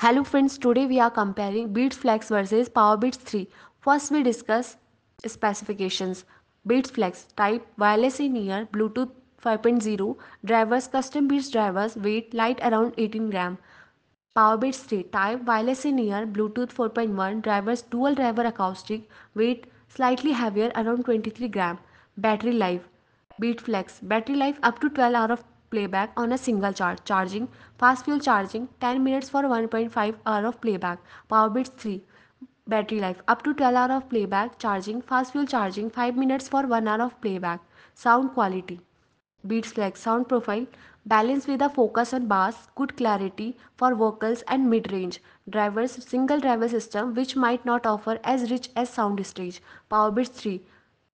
Hello friends, today we are comparing Flex versus PowerBeats 3. First we discuss specifications. Flex: type wireless in ear Bluetooth 5.0 drivers custom beats drivers weight light around 18 gram. PowerBeats 3 type wireless in ear Bluetooth 4.1 drivers dual driver acoustic weight slightly heavier around 23 gram. Battery life Flex: battery life up to 12 hours. of playback on a single charge. Charging, fast fuel charging, 10 minutes for 1.5 hour of playback. Powerbits 3 battery life up to 12 hour of playback charging fast fuel charging 5 minutes for 1 hour of playback sound quality beats like sound profile balance with a focus on bass good clarity for vocals and mid range drivers single driver system which might not offer as rich as sound stage. powerbits 3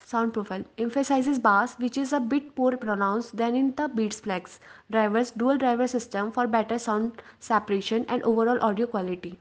Sound profile emphasizes bass, which is a bit more pronounced than in the Beats Flex. driver's dual driver system for better sound separation and overall audio quality.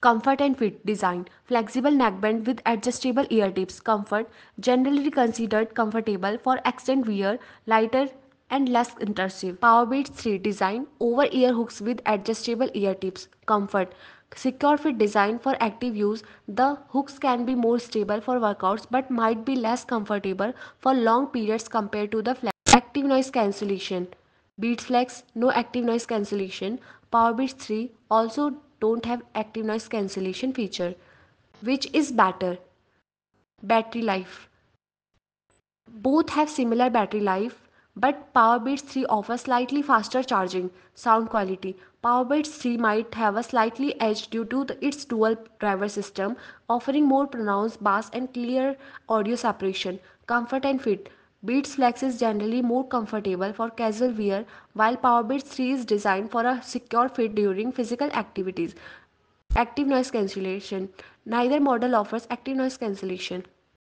Comfort and fit design flexible neckband with adjustable ear tips. Comfort generally considered comfortable for extended wear, lighter and less intrusive. Powerbeats 3 design over ear hooks with adjustable ear tips. Comfort Secure fit design for active use, the hooks can be more stable for workouts but might be less comfortable for long periods compared to the flex. Active noise cancellation. Beats Flex, no active noise cancellation. Power Beats 3 also don't have active noise cancellation feature. Which is better? Battery life. Both have similar battery life but Powerbeats 3 offers slightly faster charging. Sound quality Powerbeats 3 might have a slightly edge due to the, its dual driver system, offering more pronounced bass and clear audio separation. Comfort and fit Beats Flex is generally more comfortable for casual wear, while Powerbeats 3 is designed for a secure fit during physical activities. Active noise cancellation Neither model offers active noise cancellation.